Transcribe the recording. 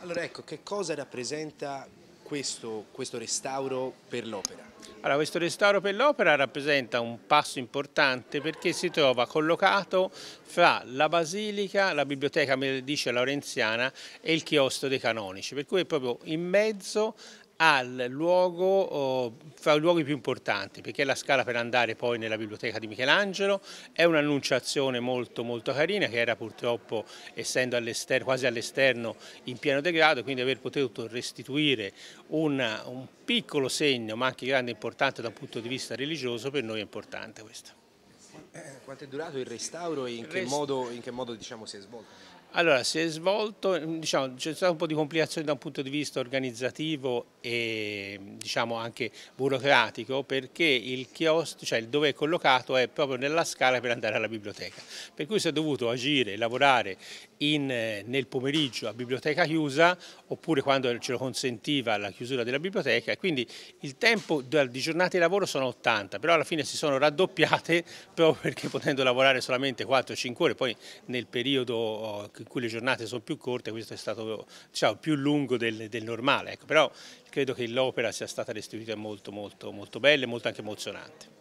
Allora ecco, che cosa rappresenta questo, questo restauro per l'opera? Allora, questo restauro per l'opera rappresenta un passo importante perché si trova collocato fra la Basilica, la Biblioteca Medice Laurenziana e il chiostro dei Canonici, per cui è proprio in mezzo al luogo, fra i luoghi più importanti, perché la scala per andare poi nella biblioteca di Michelangelo è un'annunciazione molto, molto carina che era purtroppo, essendo all quasi all'esterno, in pieno degrado, quindi aver potuto restituire una, un piccolo segno, ma anche grande e importante da un punto di vista religioso, per noi è importante questo. Eh, quanto è durato il restauro e in che modo, in che modo diciamo, si è svolto? Allora, si è svolto, diciamo, c'è stato un po' di complicazione da un punto di vista organizzativo e diciamo anche burocratico perché il chiosco, cioè dove è collocato è proprio nella scala per andare alla biblioteca. Per cui si è dovuto agire, e lavorare in, nel pomeriggio a biblioteca chiusa oppure quando ce lo consentiva la chiusura della biblioteca e quindi il tempo di giornate di lavoro sono 80, però alla fine si sono raddoppiate proprio perché potendo lavorare solamente 4-5 ore, poi nel periodo oh, in cui le giornate sono più corte, questo è stato diciamo, più lungo del, del normale, ecco, però credo che l'opera sia stata restituita molto, molto, molto bella e molto anche emozionante.